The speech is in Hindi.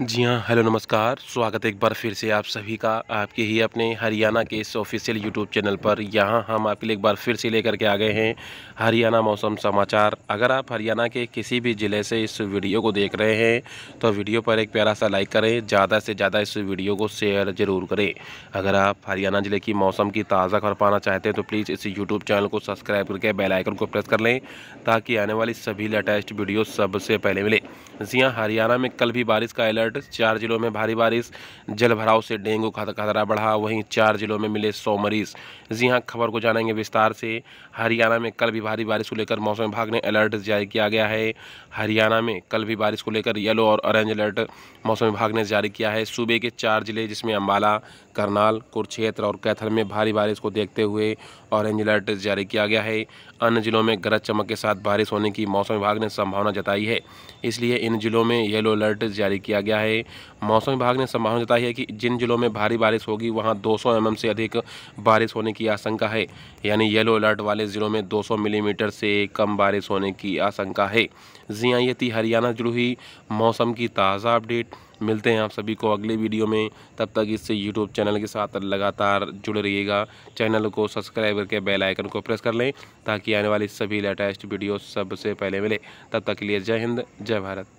जी हाँ हेलो नमस्कार स्वागत है एक बार फिर से आप सभी का आपके ही अपने हरियाणा के इस ऑफिशियल यूट्यूब चैनल पर यहाँ हम आपके लिए एक बार फिर से लेकर के आ गए हैं हरियाणा मौसम समाचार अगर आप हरियाणा के किसी भी ज़िले से इस वीडियो को देख रहे हैं तो वीडियो पर एक प्यारा सा लाइक करें ज़्यादा से ज़्यादा इस वीडियो को शेयर ज़रूर करें अगर आप हरियाणा ज़िले की मौसम की ताज़ा खबर पाना चाहते हैं तो प्लीज़ इस यूट्यूब चैनल को सब्सक्राइब करके बेलाइकन को प्रेस कर लें ताकि आने वाली सभी लेटेस्ट वीडियो सबसे पहले मिले जी हाँ हरियाणा में कल भी बारिश का अलर्ट अलर्ट चार जिलों में भारी बारिश जल भराव से डेंगू का खतरा बढ़ा वहीं चार जिलों में मिले सौ मरीज जी हाँ खबर को जानेंगे विस्तार से हरियाणा में कल भी भारी बारिश को लेकर मौसम विभाग ने अलर्ट जारी किया गया है हरियाणा में कल भी बारिश को लेकर येलो और ऑरेंज अलर्ट मौसम विभाग ने जारी किया है सूबे के चार जिले जिसमें अम्बाला करनाल कुरुक्षेत्र और कैथल में भारी बारिश को देखते हुए ऑरेंज अलर्ट जारी किया गया है अन्य जिलों में गरज चमक के साथ बारिश होने की मौसम विभाग ने संभावना जताई है इसलिए इन जिलों में येलो अलर्ट जारी किया गया किया है मौसम विभाग ने संभावना जताई है कि जिन जिलों में भारी बारिश होगी वहां 200 सौ mm से अधिक बारिश होने की आशंका है यानी येलो अलर्ट वाले ज़िलों में 200 मिलीमीटर mm से कम बारिश होने की आशंका है जी हाँ ये थी हरियाणा जुड़ी मौसम की ताज़ा अपडेट मिलते हैं आप सभी को अगले वीडियो में तब तक इससे यूट्यूब चैनल के साथ लगातार जुड़े रहिएगा चैनल को सब्सक्राइब करके बेल आइकन को प्रेस कर लें ताकि आने वाली सभी लेटेस्ट वीडियो सबसे पहले मिले तब तक के लिए जय हिंद जय भारत